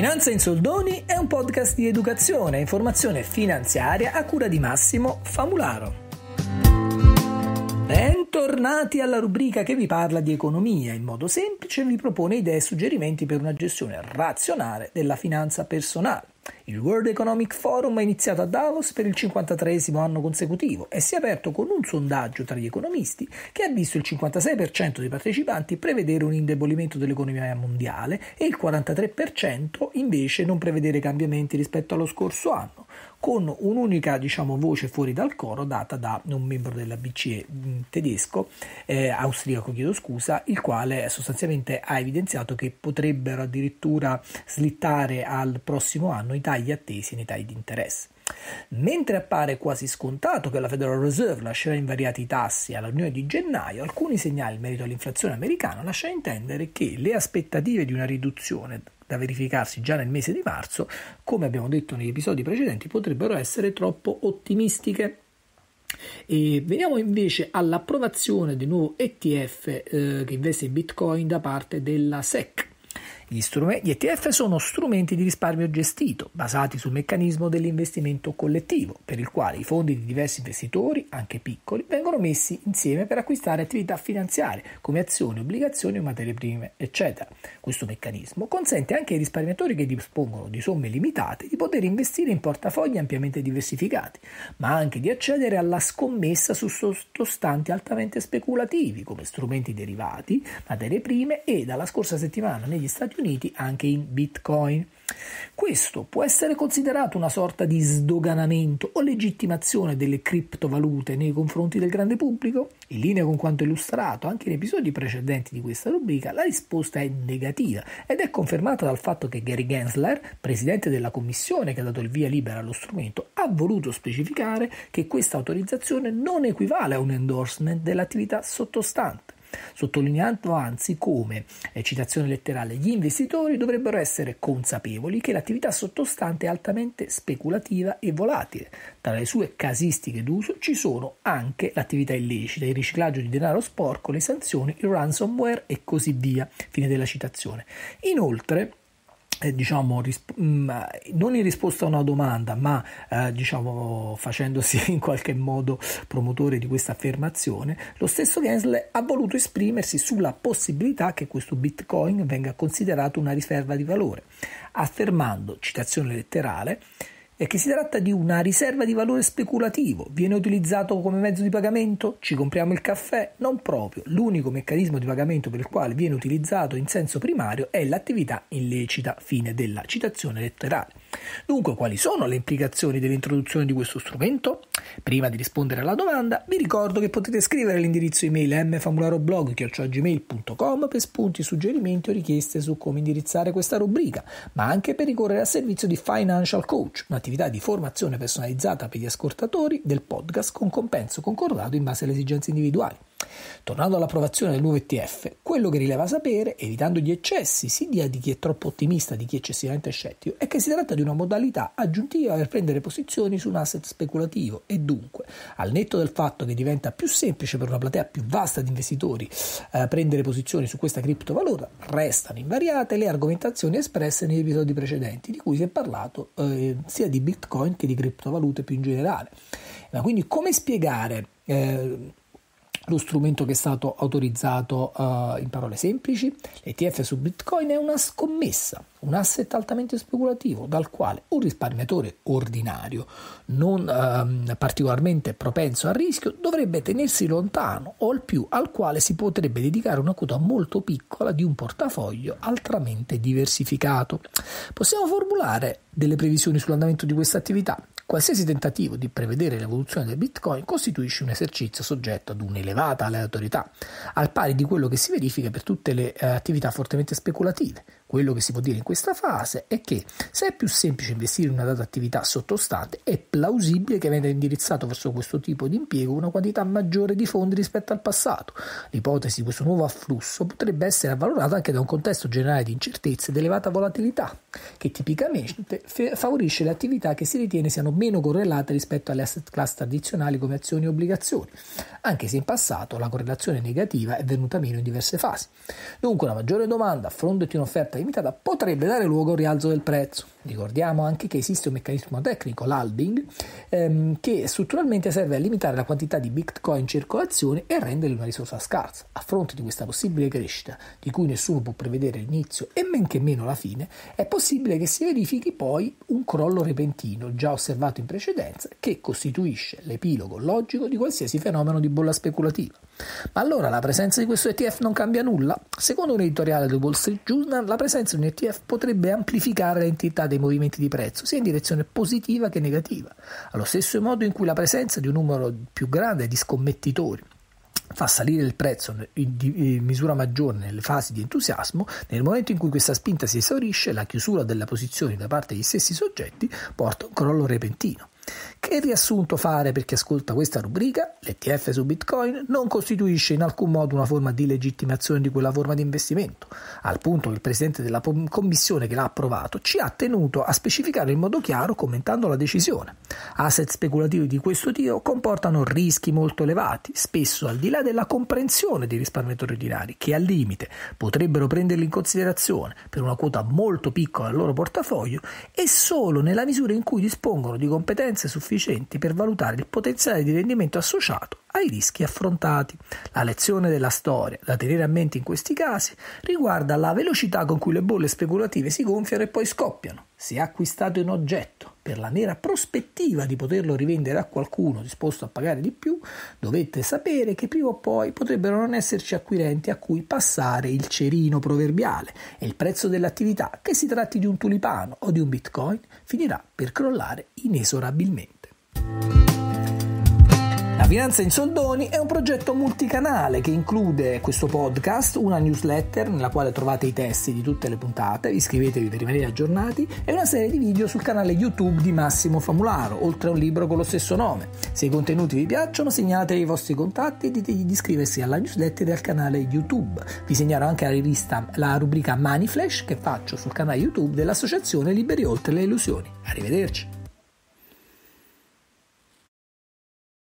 Finanza in Soldoni è un podcast di educazione e informazione finanziaria a cura di Massimo Famularo. Bentornati alla rubrica che vi parla di economia. In modo semplice vi propone idee e suggerimenti per una gestione razionale della finanza personale. Il World Economic Forum è iniziato a Davos per il 53 anno consecutivo e si è aperto con un sondaggio tra gli economisti che ha visto il 56% dei partecipanti prevedere un indebolimento dell'economia mondiale e il 43% invece non prevedere cambiamenti rispetto allo scorso anno con un'unica diciamo, voce fuori dal coro data da un membro della BCE mm, tedesco, eh, austriaco chiedo scusa, il quale sostanzialmente ha evidenziato che potrebbero addirittura slittare al prossimo anno i tagli attesi nei tagli di interesse. Mentre appare quasi scontato che la Federal Reserve lascerà invariati i tassi alla riunione di gennaio, alcuni segnali in merito all'inflazione americana lasciano intendere che le aspettative di una riduzione da verificarsi già nel mese di marzo, come abbiamo detto negli episodi precedenti, potrebbero essere troppo ottimistiche. E veniamo invece all'approvazione del nuovo ETF eh, che investe in Bitcoin da parte della SEC. Gli, gli ETF sono strumenti di risparmio gestito, basati sul meccanismo dell'investimento collettivo, per il quale i fondi di diversi investitori, anche piccoli, vengono messi insieme per acquistare attività finanziarie, come azioni, obbligazioni o materie prime, eccetera. Questo meccanismo consente anche ai risparmiatori che dispongono di somme limitate di poter investire in portafogli ampiamente diversificati, ma anche di accedere alla scommessa su sottostanti altamente speculativi, come strumenti derivati, materie prime e dalla scorsa settimana negli Stati Uniti anche in Bitcoin. Questo può essere considerato una sorta di sdoganamento o legittimazione delle criptovalute nei confronti del grande pubblico? In linea con quanto illustrato anche in episodi precedenti di questa rubrica, la risposta è negativa ed è confermata dal fatto che Gary Gensler, presidente della commissione che ha dato il via libera allo strumento, ha voluto specificare che questa autorizzazione non equivale a un endorsement dell'attività sottostante sottolineando anzi come, eh, citazione letterale, gli investitori dovrebbero essere consapevoli che l'attività sottostante è altamente speculativa e volatile. Tra le sue casistiche d'uso ci sono anche l'attività illecita, il riciclaggio di denaro sporco, le sanzioni, il ransomware e così via. Fine della citazione. Inoltre, eh, diciamo, risp- mm, non in risposta a una domanda, ma eh, diciamo, facendosi in qualche modo promotore di questa affermazione, lo stesso Gensler ha voluto esprimersi sulla possibilità che questo bitcoin venga considerato una riserva di valore, affermando, citazione letterale, è che si tratta di una riserva di valore speculativo, viene utilizzato come mezzo di pagamento, ci compriamo il caffè, non proprio, l'unico meccanismo di pagamento per il quale viene utilizzato in senso primario è l'attività illecita, fine della citazione letterale. Dunque quali sono le implicazioni dell'introduzione di questo strumento? Prima di rispondere alla domanda, vi ricordo che potete scrivere all'indirizzo email mfamularoblog.com per spunti, suggerimenti o richieste su come indirizzare questa rubrica, ma anche per ricorrere al servizio di Financial Coach, un'attività di formazione personalizzata per gli ascoltatori del podcast con compenso concordato in base alle esigenze individuali. Tornando all'approvazione dell'UVTF, quello che rileva sapere, evitando gli eccessi sia di chi è troppo ottimista di chi è eccessivamente scettico, è che si tratta di una modalità aggiuntiva per prendere posizioni su un asset speculativo e dunque, al netto del fatto che diventa più semplice per una platea più vasta di investitori eh, prendere posizioni su questa criptovaluta, restano invariate le argomentazioni espresse negli episodi precedenti, di cui si è parlato eh, sia di Bitcoin che di criptovalute più in generale. Ma quindi come spiegare eh, lo strumento che è stato autorizzato uh, in parole semplici, l'ETF su Bitcoin è una scommessa, un asset altamente speculativo dal quale un risparmiatore ordinario, non uh, particolarmente propenso al rischio, dovrebbe tenersi lontano o al più al quale si potrebbe dedicare una quota molto piccola di un portafoglio altamente diversificato. Possiamo formulare delle previsioni sull'andamento di questa attività Qualsiasi tentativo di prevedere l'evoluzione del Bitcoin costituisce un esercizio soggetto ad un'elevata aleatorietà, al pari di quello che si verifica per tutte le eh, attività fortemente speculative, quello che si può dire in questa fase è che se è più semplice investire in una data attività sottostante, è plausibile che venga indirizzato verso questo tipo di impiego una quantità maggiore di fondi rispetto al passato. L'ipotesi di questo nuovo afflusso potrebbe essere avvalorata anche da un contesto generale di incertezza ed elevata volatilità, che tipicamente fe- favorisce le attività che si ritiene siano meno correlate rispetto alle asset class tradizionali come azioni e obbligazioni, anche se in passato la correlazione negativa è venuta meno in diverse fasi. Dunque, una maggiore domanda a fronte di un'offerta stata limitata potrebbe dare luogo a un rialzo del prezzo. Ricordiamo anche che esiste un meccanismo tecnico, l'halving, ehm, che strutturalmente serve a limitare la quantità di bitcoin in circolazione e renderle una risorsa scarsa. A fronte di questa possibile crescita, di cui nessuno può prevedere l'inizio e men che meno la fine, è possibile che si verifichi poi un crollo repentino, già osservato in precedenza, che costituisce l'epilogo logico di qualsiasi fenomeno di bolla speculativa. Ma allora la presenza di questo ETF non cambia nulla? Secondo un editoriale del Wall Street Journal, la presenza di un ETF potrebbe amplificare l'entità dei movimenti di prezzo, sia in direzione positiva che negativa, allo stesso modo in cui la presenza di un numero più grande di scommettitori fa salire il prezzo in misura maggiore nelle fasi di entusiasmo, nel momento in cui questa spinta si esaurisce, la chiusura della posizione da parte degli stessi soggetti porta a un crollo repentino. Che riassunto fare per chi ascolta questa rubrica? L'ETF su Bitcoin non costituisce in alcun modo una forma di legittimazione di quella forma di investimento, al punto che il presidente della commissione che l'ha approvato ci ha tenuto a specificare in modo chiaro commentando la decisione. Asset speculativi di questo tipo comportano rischi molto elevati, spesso al di là della comprensione dei risparmiatori ordinari, che al limite potrebbero prenderli in considerazione per una quota molto piccola del loro portafoglio e solo nella misura in cui dispongono di competenze sufficienti per valutare il potenziale di rendimento associato ai rischi affrontati. La lezione della storia da tenere a mente in questi casi riguarda la velocità con cui le bolle speculative si gonfiano e poi scoppiano. Se acquistato un oggetto per la mera prospettiva di poterlo rivendere a qualcuno disposto a pagare di più, dovete sapere che prima o poi potrebbero non esserci acquirenti a cui passare il cerino proverbiale e il prezzo dell'attività, che si tratti di un tulipano o di un bitcoin, finirà per crollare inesorabilmente. Finanza in Soldoni è un progetto multicanale che include questo podcast, una newsletter nella quale trovate i testi di tutte le puntate, iscrivetevi per rimanere aggiornati e una serie di video sul canale YouTube di Massimo Famularo, oltre a un libro con lo stesso nome. Se i contenuti vi piacciono segnalate i vostri contatti e ditegli di iscriversi alla newsletter e al canale YouTube. Vi segnalo anche la rivista, la rubrica Money Flash che faccio sul canale YouTube dell'associazione Liberi Oltre le Illusioni. Arrivederci!